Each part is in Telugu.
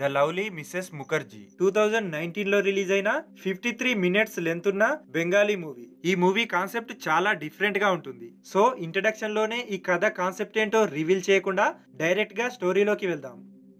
the lovely Mrs Mukherjee two thousand nineteen లో రిలీజ్ అయిన ఫిఫ్టీ త్రీ మినిట్స్ లెంత్ ఉన్న బెంగాలీ మూవీ ఈ మూవీ కాన్సెప్ట్ చాలా డిఫరెంట్ గా ఉంటుంది సో ఇంట్రడక్షన్ లోనే ఈ కథ కాన్సెప్ట్ ఏంటో రివీల్ చేయకుండా డైరెక్ట్ గా స్టోరీలోకి వెళ్దాం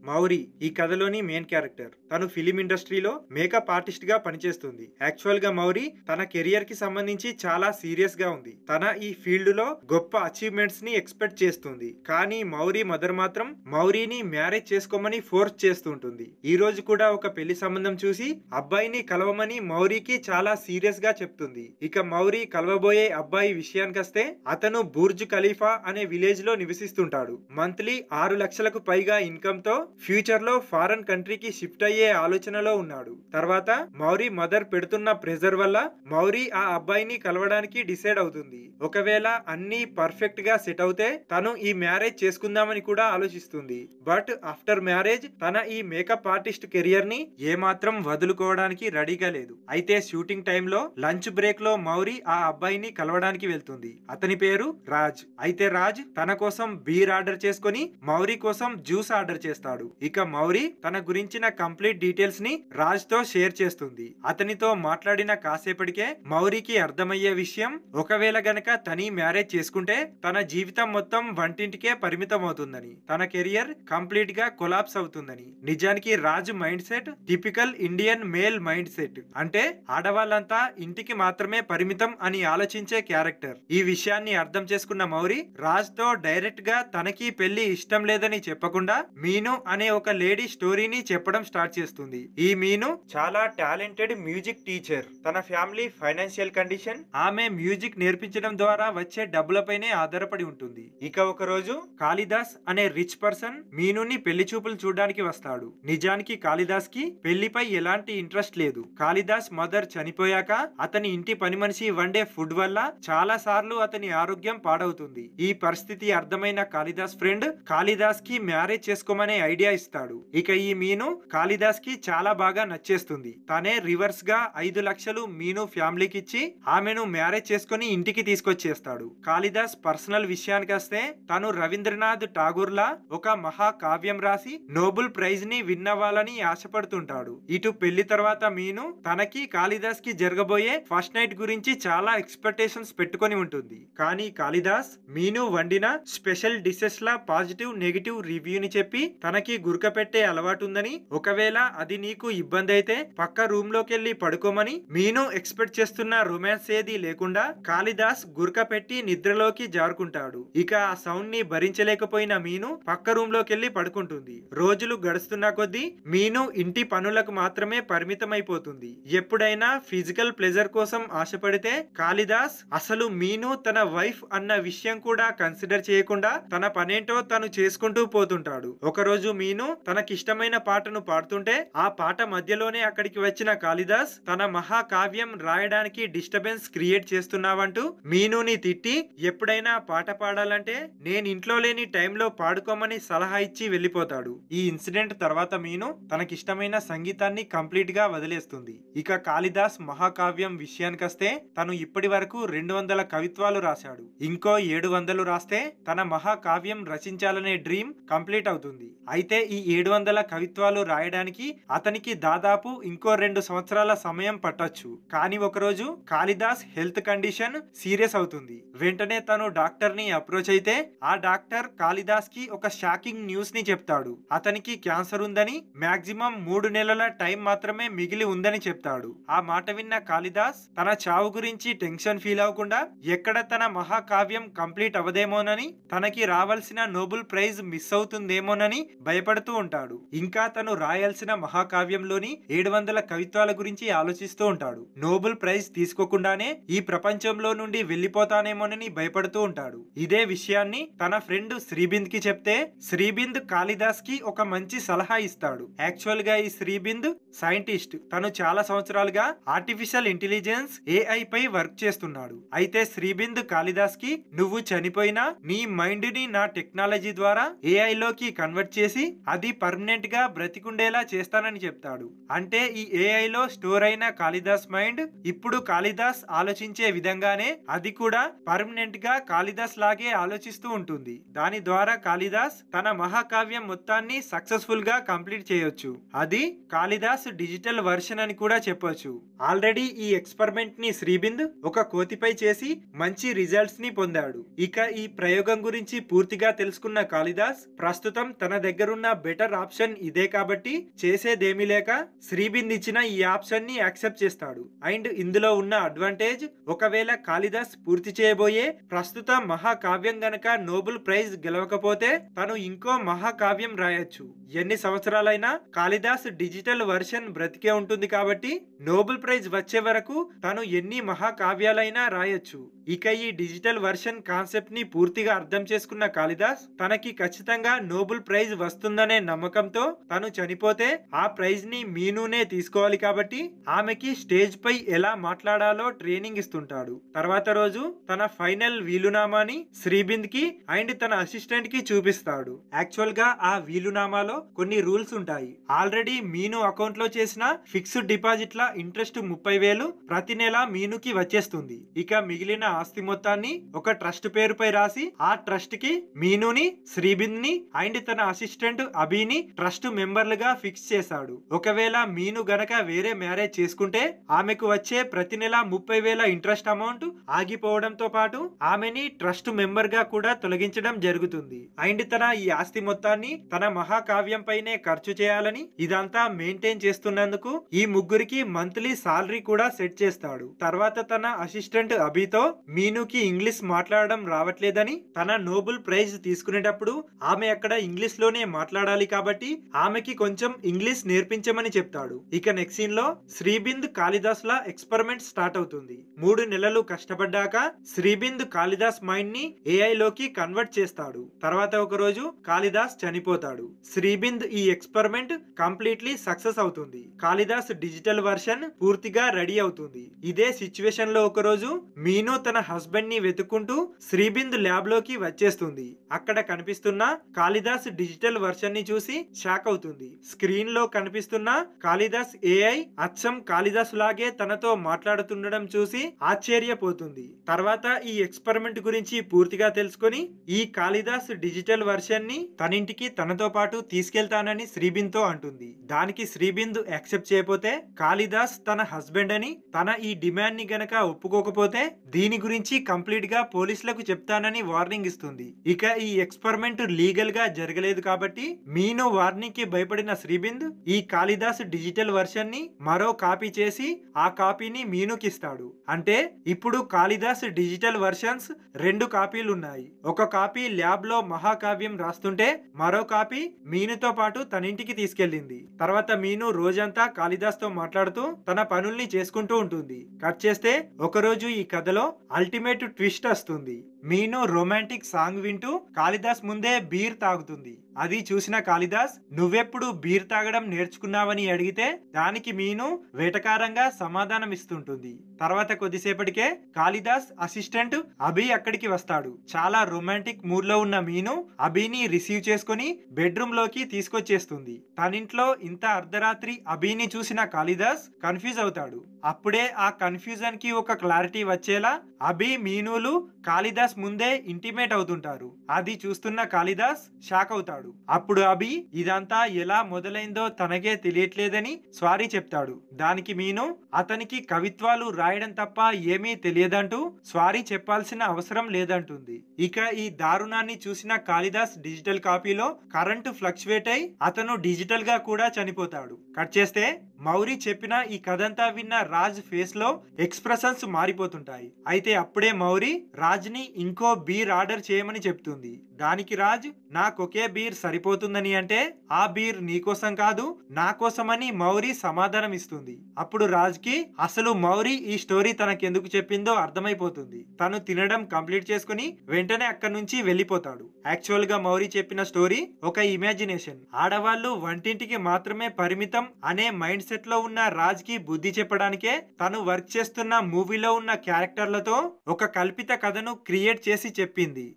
మౌరి ఈ కథలోని మెయిన్ క్యారెక్టర్ తను ఫిలిం ఇండస్ట్రీలో మేకప్ ఆర్టిస్ట్ గా పనిచేస్తుంది యాక్చువల్ గా మౌరి తన కెరియర్ కి సంబంధించి చాలా సీరియస్ గా ఉంది తన ఈ ఫీల్డ్ లో గొప్ప అచీవ్మెంట్స్ ని ఎక్స్పెక్ట్ చేస్తుంది కానీ మౌరి మదర్ మాత్రం మౌరిని మ్యారేజ్ చేసుకోమని ఫోర్స్ చేస్తుంటుంది ఈ రోజు కూడా ఒక పెళ్లి సంబంధం చూసి అబ్బాయిని కలవమని మౌరికి చాలా సీరియస్ గా చెప్తుంది ఇక మౌరి కలవబోయే అబ్బాయి వస్తే అతను బుర్జ్ ఖలీఫా అనే విలేజ్ లో నివసిస్తుంటాడు మంత్లీ ఆరు లక్షలకు పైగా ఇన్కమ్ తో ఫ్యూచర్లో ఫారెన్ కంట్రీకి షిఫ్ట్ అయ్యే ఆలోచనలో ఉన్నాడు తర్వాత మౌరీ మదర్ పెడుతున్న ప్రెజర్ వల్ల మౌరీ ఆ అబ్బాయిని కలవడానికి డిసైడ్ అవుతుంది ఒకవేళ అన్ని పర్ఫెక్ట్ గా సెట్ అవుతే తను ఈ మ్యారేజ్ చేసుకుందామని కూడా ఆలోచిస్తుంది బట్ ఆఫ్టర్ మ్యారేజ్ తన ఈ మేకప్ ఆర్టిస్ట్ కెరియర్ ని ఏమాత్రం వదులుకోవడానికి రెడీగా లేదు అయితే షూటింగ్ టైంలో లంచ్ బ్రేక్ లో మౌరీ ఆ అబ్బాయిని కలవడానికి వెళ్తుంది అతని పేరు రాజ్ అయితే రాజ్ తన కోసం బీర్ ఆర్డర్ చేసుకుని మౌరీ కోసం జ్యూస్ ఆర్డర్ చేస్తాడు ఇక మౌరి తన గురించిన కంప్లీట్ డీటెయిల్స్ ని రాజ్ తో షేర్ చేస్తుంది అతనితో మాట్లాడిన కాసేపటికే మౌరికి అర్థమయ్యే విషయం ఒకవేళ గనక తని మ్యారేజ్ చేసుకుంటే తన జీవితం మొత్తం వంటింటికే పరిమితం అవుతుందని తన కెరియర్ కంప్లీట్ గా కొలాప్స్ అవుతుందని నిజానికి Raj mindset typical Indian male mindset అంటే ఆడవాళ్ళంతా ఇంటికి మాత్రమే పరిమితం అని ఆలోచించే క్యారెక్టర్ ఈ విషయాన్ని అర్థం చేసుకున్న మౌరి రాజ్ తో డైరెక్ట్ గా తనకి పెళ్లి ఇష్టం లేదని చెప్పకుండా మీను అనే ఒక లేడీ స్టోరీని చెప్పడం స్టార్ట్ చేస్తుంది ఈ మీను చాలా టాలెంటెడ్ మ్యూజిక్ టీచర్ తన ఫ్యామిలీ ఫైనాన్షియల్ కండిషన్ ఆమె మ్యూజిక్ నేర్పించడం ద్వారా వచ్చే డబ్బులపైనే ఆధారపడి ఉంటుంది ఇక ఒక రోజు కాళిదాస్ అనే రిచ్ పర్సన్ మీనుని పెళ్లి చూపులు చూడడానికి వస్తాడు నిజానికి కాళిదాస్ కి పెళ్లిపై ఎలాంటి ఇంట్రెస్ట్ లేదు కాళిదాస్ మదర్ చనిపోయాక అతని ఇంటి పని మనిషి వండే ఫుడ్ వల్ల చాలా సార్లు అతని ఆరోగ్యం పాడవుతుంది ఈ పరిస్థితి అర్థమైన కాళిదాస్ ఫ్రెండ్ కాళిదాస్ కి మ్యారేజ్ చేసుకోమనే ఐడియా ఐడియా ఇస్తాడు ఇక ఈ మీను కాళిదాస్ కి చాలా బాగా నచ్చేస్తుంది తనే రివర్స్ గా ఐదు లక్షలు మీను ఫ్యామిలీకి ఇచ్చి ఆమెను మ్యారేజ్ చేసుకుని ఇంటికి తీసుకొచ్చేస్తాడు కాళిదాస్ పర్సనల్ విషయానికి వస్తే తను రవీంద్రనాథ్ ఠాగూర్ లా ఒక మహాకావ్యం రాసి నోబుల్ ప్రైజ్ ని విన్నవ్వాలని ఆశపడుతుంటాడు ఇటు పెళ్లి తర్వాత మీను తనకి కాళిదాస్ కి జరగబోయే ఫస్ట్ నైట్ గురించి చాలా ఎక్స్పెక్టేషన్స్ పెట్టుకొని ఉంటుంది కానీ కాళిదాస్ మీను వండిన స్పెషల్ డిషెస్ లా పాజిటివ్ నెగిటివ్ రివ్యూని చెప్పి తనకి అందరికీ పెట్టే అలవాటుందని ఒకవేళ అది నీకు ఇబ్బంది అయితే పక్క రూమ్ లోకెళ్లి పడుకోమని మీను ఎక్స్పెక్ట్ చేస్తున్న రొమాన్స్ ఏది లేకుండా కాళిదాస్ గురక పెట్టి నిద్రలోకి జారుకుంటాడు ఇక ఆ సౌండ్ ని భరించలేకపోయిన మీను పక్క రూమ్ లోకెళ్లి పడుకుంటుంది రోజులు గడుస్తున్న కొద్దీ మీను ఇంటి పనులకు మాత్రమే పరిమితమైపోతుంది ఎప్పుడైనా ఫిజికల్ ప్లెజర్ కోసం ఆశపడితే కాళిదాస్ అసలు మీను తన వైఫ్ అన్న విషయం కూడా కన్సిడర్ చేయకుండా తన పనేంటో తను చేసుకుంటూ పోతుంటాడు ఒకరోజు మీను తనకిష్టమైన పాటను పాడుతుంటే ఆ పాట మధ్యలోనే అక్కడికి వచ్చిన కాళిదాస్ తన మహాకావ్యం రాయడానికి డిస్టర్బెన్స్ క్రియేట్ చేస్తున్నావంటూ మీనుని తిట్టి ఎప్పుడైనా పాట పాడాలంటే నేను ఇంట్లో లేని టైంలో పాడుకోమని సలహా ఇచ్చి వెళ్ళిపోతాడు ఈ ఇన్సిడెంట్ తర్వాత మీను తనకిష్టమైన సంగీతాన్ని కంప్లీట్ గా వదిలేస్తుంది ఇక కాళిదాస్ మహాకావ్యం విషయానికొస్తే తను ఇప్పటి వరకు రెండు వందల కవిత్వాలు రాశాడు ఇంకో ఏడు వందలు రాస్తే తన మహాకావ్యం రచించాలనే డ్రీమ్ కంప్లీట్ అవుతుంది అయితే అయితే ఈ ఏడు వందల కవిత్వాలు రాయడానికి అతనికి దాదాపు ఇంకో రెండు సంవత్సరాల సమయం పట్టొచ్చు కానీ ఒకరోజు కాళిదాస్ హెల్త్ కండిషన్ సీరియస్ అవుతుంది వెంటనే తను డాక్టర్ ని అప్రోచ్ అయితే ఆ డాక్టర్ కాళిదాస్ కి ఒక షాకింగ్ న్యూస్ ని చెప్తాడు అతనికి క్యాన్సర్ ఉందని మాక్సిమం మూడు నెలల టైం మాత్రమే మిగిలి ఉందని చెప్తాడు ఆ మాట విన్న కాళిదాస్ తన చావు గురించి టెన్షన్ ఫీల్ అవ్వకుండా ఎక్కడ తన మహాకావ్యం కంప్లీట్ అవదేమోనని తనకి రావాల్సిన నోబుల్ ప్రైజ్ మిస్ అవుతుందేమోనని భయ భయపడుతూ ఉంటాడు ఇంకా తను రాయాల్సిన మహాకావ్యంలోని ఏడు వందల కవిత్వాల గురించి ఆలోచిస్తూ ఉంటాడు నోబెల్ ప్రైజ్ తీసుకోకుండానే ఈ ప్రపంచంలో నుండి వెళ్లిపోతానేమోనని భయపడుతూ ఉంటాడు ఇదే విషయాన్ని తన ఫ్రెండ్ శ్రీబింద్ కి చెప్తే శ్రీబింద్ కాళిదాస్ కి ఒక మంచి సలహా ఇస్తాడు యాక్చువల్ గా ఈ శ్రీబింద్ సైంటిస్ట్ తను చాలా సంవత్సరాలుగా ఆర్టిఫిషియల్ ఇంటెలిజెన్స్ ఏఐ పై వర్క్ చేస్తున్నాడు అయితే శ్రీబింద్ కాళిదాస్ కి నువ్వు చనిపోయినా నీ మైండ్ ని నా టెక్నాలజీ ద్వారా ఏఐ లోకి కన్వర్ట్ చేసి అది పర్మనెంట్ గా బ్రతికుండేలా చేస్తానని చెప్తాడు అంటే ఈ ఏఐలో స్టోర్ అయిన కాళిదాస్ మైండ్ ఇప్పుడు కాళిదాస్ ఆలోచించే విధంగానే అది కూడా పర్మనెంట్ గా కాళిదాస్ లాగే ఆలోచిస్తూ ఉంటుంది దాని ద్వారా కాళిదాస్ తన మహాకావ్యం మొత్తాన్ని సక్సెస్ఫుల్ గా కంప్లీట్ చేయొచ్చు అది కాళిదాస్ డిజిటల్ వర్షన్ అని కూడా చెప్పొచ్చు ఆల్రెడీ ఈ ఎక్స్పెరిమెంట్ ని శ్రీబింద్ ఒక కోతిపై చేసి మంచి రిజల్ట్స్ ని పొందాడు ఇక ఈ ప్రయోగం గురించి పూర్తిగా తెలుసుకున్న కాళిదాస్ ప్రస్తుతం తన దగ్గరున్న ఉన్న బెటర్ ఆప్షన్ ఇదే కాబట్టి చేసేదేమీ లేక శ్రీబింద్ ఇచ్చిన ఈ ఆప్షన్ ని యాక్సెప్ట్ చేస్తాడు అండ్ ఇందులో ఉన్న అడ్వాంటేజ్ ఒకవేళ కాళిదాస్ పూర్తి చేయబోయే ప్రస్తుత మహాకావ్యం గనక నోబెల్ ప్రైజ్ గెలవకపోతే తను ఇంకో మహాకావ్యం రాయొచ్చు ఎన్ని సంవత్సరాలైనా కాళిదాస్ డిజిటల్ వర్షన్ బ్రతికే ఉంటుంది కాబట్టి నోబెల్ ప్రైజ్ వచ్చే వరకు తను ఎన్ని మహాకావ్యాలైనా రాయొచ్చు ఇక ఈ డిజిటల్ వర్షన్ కాన్సెప్ట్ ని పూర్తిగా అర్థం చేసుకున్న కాళిదాస్ తనకి ఖచ్చితంగా నోబుల్ ప్రైజ్ వస్తుందనే నమ్మకంతో తను చనిపోతే ఆ ప్రైజ్ ని మీనూనే తీసుకోవాలి కాబట్టి ఆమెకి స్టేజ్ పై ఎలా మాట్లాడాలో ట్రైనింగ్ ఇస్తుంటాడు తర్వాత రోజు తన ఫైనల్ వీలునామాని శ్రీబింద్ కి అండ్ తన అసిస్టెంట్ కి చూపిస్తాడు యాక్చువల్ గా ఆ వీలునామాలో కొన్ని రూల్స్ ఉంటాయి ఆల్రెడీ మీను అకౌంట్ లో చేసిన ఫిక్స్డ్ డిపాజిట్ల ఇంట్రెస్ట్ ముప్పై వేలు ప్రతి నెల మీనుకి వచ్చేస్తుంది ఇక మిగిలిన ఆస్తి మొత్తాన్ని ఒక ట్రస్ట్ పేరుపై రాసి ఆ ట్రస్ట్ కి మీనుని శ్రీబింద్ ని అండ్ తన అసిస్టెంట్ అభిని ట్రస్ట్ మెంబర్లుగా ఫిక్స్ చేశాడు ఒకవేళ మీను గనక వేరే మ్యారేజ్ చేసుకుంటే ఆమెకు వచ్చే ప్రతి నెల ముప్పై వేల ఇంట్రెస్ట్ అమౌంట్ ఆగిపోవడంతో పాటు ఆమెని ట్రస్ట్ మెంబర్ గా కూడా తొలగించడం జరుగుతుంది అండ్ తన ఈ ఆస్తి మొత్తాన్ని తన మహాకావ్యం పైనే ఖర్చు చేయాలని ఇదంతా మెయింటైన్ చేస్తున్నందుకు ఈ ముగ్గురికి మంత్లీ సాలరీ కూడా సెట్ చేస్తాడు తర్వాత తన అసిస్టెంట్ అభితో మీనుకి ఇంగ్లీష్ మాట్లాడడం రావట్లేదని తన నోబెల్ ప్రైజ్ తీసుకునేటప్పుడు ఆమె అక్కడ ఇంగ్లీష్ లోనే మాట్లాడాలి కాబట్టి ఆమెకి కొంచెం ఇంగ్లీష్ నేర్పించమని చెప్తాడు ఇక నెక్స్ట్ సీన్ లో శ్రీబింద్ కాళిదాస్ లా ఎక్స్పెరిమెంట్ స్టార్ట్ అవుతుంది మూడు నెలలు కష్టపడ్డాక శ్రీబింద్ కాళిదాస్ మైండ్ ని ఏఐ లోకి కన్వర్ట్ చేస్తాడు తర్వాత ఒక రోజు కాళిదాస్ చనిపోతాడు శ్రీబింద్ ఈ ఎక్స్పెరిమెంట్ కంప్లీట్లీ సక్సెస్ అవుతుంది కాళిదాస్ డిజిటల్ వర్షన్ పూర్తిగా రెడీ అవుతుంది ఇదే సిచ్యువేషన్ లో ఒక రోజు మీను తన తన హస్బెండ్ ని వెతుక్కుంటూ శ్రీబింద్ ల్యాబ్ లోకి వచ్చేస్తుంది అక్కడ కనిపిస్తున్న కాళిదాస్ డిజిటల్ వర్షన్ ని చూసి షాక్ అవుతుంది స్క్రీన్ లో కనిపిస్తున్న కాళిదాస్ ఏఐ అచ్చం కాళిదాస్ లాగే తనతో మాట్లాడుతుండడం చూసి ఆశ్చర్యపోతుంది తర్వాత ఈ ఎక్స్పెరిమెంట్ గురించి పూర్తిగా తెలుసుకొని ఈ కాళిదాస్ డిజిటల్ వర్షన్ ని తనింటికి తనతో పాటు తీసుకెళ్తానని శ్రీబింద్ తో అంటుంది దానికి శ్రీబింద్ యాక్సెప్ట్ చేయకపోతే కాళిదాస్ తన హస్బెండ్ అని తన ఈ డిమాండ్ ని గనక ఒప్పుకోకపోతే దీని దీని గురించి కంప్లీట్గా పోలీసులకు చెప్తానని వార్నింగ్ ఇస్తుంది ఇక ఈ ఎక్స్పెరిమెంట్ లీగల్ గా జరగలేదు కాబట్టి మీను వార్నింగ్ కి భయపడిన శ్రీబింద్ ఈ కాళిదాస్ డిజిటల్ వర్షన్ ని మరో కాపీ చేసి ఆ కాపీని మీనుకి ఇస్తాడు అంటే ఇప్పుడు కాళిదాస్ డిజిటల్ వర్షన్స్ రెండు కాపీలు ఉన్నాయి ఒక కాపీ ల్యాబ్ లో మహాకావ్యం రాస్తుంటే మరో కాపీ మీనుతో పాటు తన ఇంటికి తీసుకెళ్లింది తర్వాత మీను రోజంతా కాళిదాస్ తో మాట్లాడుతూ తన పనుల్ని చేసుకుంటూ ఉంటుంది కట్ చేస్తే ఒకరోజు ఈ కథలో అల్టిమేట్ ట్విస్ట్ వస్తుంది మీను రొమాంటిక్ సాంగ్ వింటూ కాళిదాస్ ముందే బీర్ తాగుతుంది అది చూసిన కాళిదాస్ నువ్వెప్పుడు బీర్ తాగడం నేర్చుకున్నావని అడిగితే దానికి మీను వేటకారంగా సమాధానం ఇస్తుంటుంది తర్వాత కొద్దిసేపటికే కాళిదాస్ అసిస్టెంట్ అభి అక్కడికి వస్తాడు చాలా రొమాంటిక్ మూడ్ లో ఉన్న మీను అభిని రిసీవ్ చేసుకుని బెడ్రూమ్ లోకి తీసుకొచ్చేస్తుంది తనింట్లో ఇంత అర్ధరాత్రి అభిని చూసిన కాళిదాస్ కన్ఫ్యూజ్ అవుతాడు అప్పుడే ఆ కన్ఫ్యూజన్ కి ఒక క్లారిటీ వచ్చేలా అభి మీనులు కాళిదాస్ ముందే ఇంటిమేట్ అవుతుంటారు అది చూస్తున్న కాళిదాస్ షాక్ అవుతాడు అప్పుడు అభి ఇదంతా ఎలా మొదలైందో తనకే తెలియట్లేదని స్వారీ చెప్తాడు దానికి మీను అతనికి కవిత్వాలు రాయడం తప్ప ఏమీ తెలియదంటూ స్వారీ చెప్పాల్సిన అవసరం లేదంటుంది ఇక ఈ దారుణాన్ని చూసిన కాళిదాస్ డిజిటల్ కాపీలో కరెంటు ఫ్లక్చువేట్ అయి అతను డిజిటల్ గా కూడా చనిపోతాడు కట్ చేస్తే మౌరి చెప్పిన ఈ కథంతా విన్న రాజ్ ఫేస్ లో ఎక్స్ప్రెషన్స్ మారిపోతుంటాయి అయితే అప్పుడే మౌరి రాజ్ రాజ్ని ఇంకో బీర్ ఆర్డర్ చేయమని చెప్తుంది దానికి రాజ్ నాకొకే బీర్ సరిపోతుందని అంటే ఆ బీర్ నీకోసం కాదు నా కోసమని మౌరి సమాధానం ఇస్తుంది అప్పుడు రాజ్కి అసలు మౌరి ఈ స్టోరీ తనకెందుకు చెప్పిందో అర్థమైపోతుంది తను తినడం కంప్లీట్ చేసుకుని వెంటనే అక్కడి నుంచి వెళ్ళిపోతాడు యాక్చువల్ గా మౌరి చెప్పిన స్టోరీ ఒక ఇమాజినేషన్ ఆడవాళ్ళు వంటింటికి మాత్రమే పరిమితం అనే మైండ్ సెట్ లో ఉన్న రాజ్ కి బుద్ధి చెప్పడానికే తను వర్క్ చేస్తున్న మూవీలో ఉన్న క్యారెక్టర్లతో ఒక కల్పిత కథను క్రియేట్ చేసి చెప్పింది